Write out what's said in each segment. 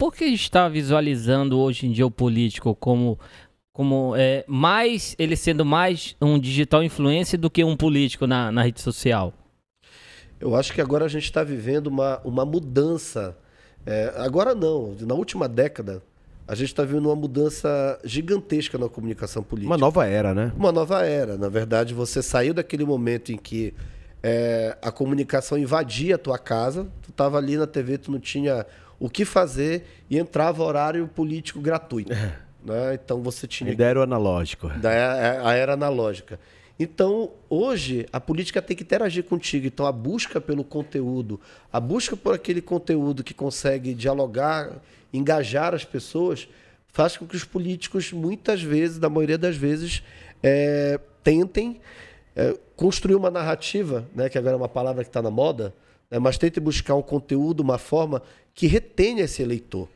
por que está visualizando hoje em dia o político como como é, mais ele sendo mais um digital influencer do que um político na, na rede social? Eu acho que agora a gente está vivendo uma, uma mudança. É, agora não, na última década a gente está vivendo uma mudança gigantesca na comunicação política. Uma nova era, né? Uma nova era. Na verdade, você saiu daquele momento em que é, a comunicação invadia a tua casa, tu estava ali na TV, tu não tinha o que fazer e entrava horário político gratuito. É. Né? Então você tinha. Ainda era o analógico. Né? A era analógica. Então, hoje, a política tem que interagir contigo. Então, a busca pelo conteúdo, a busca por aquele conteúdo que consegue dialogar, engajar as pessoas, faz com que os políticos, muitas vezes, da maioria das vezes, é, tentem é, construir uma narrativa, né, que agora é uma palavra que está na moda, né? Mas tente buscar um conteúdo, uma forma que retenha esse eleitor.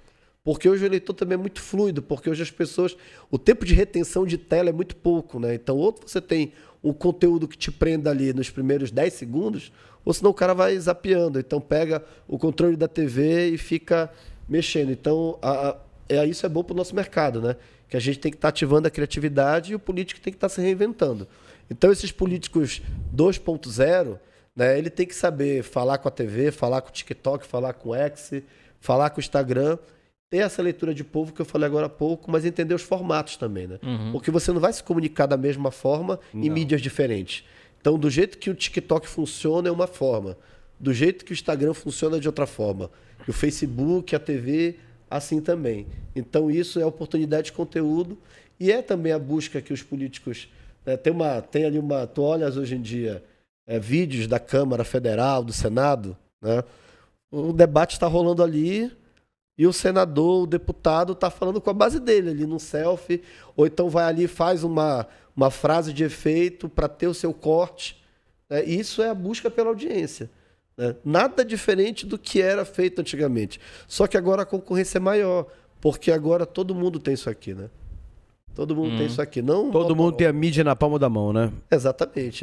Porque hoje o eleitor também é muito fluido, porque hoje as pessoas. O tempo de retenção de tela é muito pouco, né? Então, ou você tem um conteúdo que te prenda ali nos primeiros 10 segundos, ou senão o cara vai zapeando. Então, pega o controle da TV e fica mexendo. Então, a, a, é, isso é bom para o nosso mercado, né? Que a gente tem que estar tá ativando a criatividade e o político tem que estar tá se reinventando. Então, esses políticos 2.0 né? Ele tem que saber falar com a TV, falar com o TikTok, falar com o X, falar com o Instagram. Ter essa leitura de povo que eu falei agora há pouco, mas entender os formatos também, né? Uhum. Porque você não vai se comunicar da mesma forma não. em mídias diferentes. Então, do jeito que o TikTok funciona é uma forma. Do jeito que o Instagram funciona é de outra forma. E o Facebook, a TV, assim também. Então, isso é oportunidade de conteúdo e é também a busca que os políticos. Né, tem, uma, tem ali uma. Tu olhas hoje em dia é, vídeos da Câmara Federal, do Senado, né? O debate está rolando ali e o senador, o deputado, está falando com a base dele ali num selfie, ou então vai ali e faz uma, uma frase de efeito para ter o seu corte. Né? Isso é a busca pela audiência. Né? Nada diferente do que era feito antigamente. Só que agora a concorrência é maior, porque agora todo mundo tem isso aqui, né? Todo mundo hum. tem uhum. isso aqui, não? Todo mundo tem a mídia na palma da mão, né? Exatamente.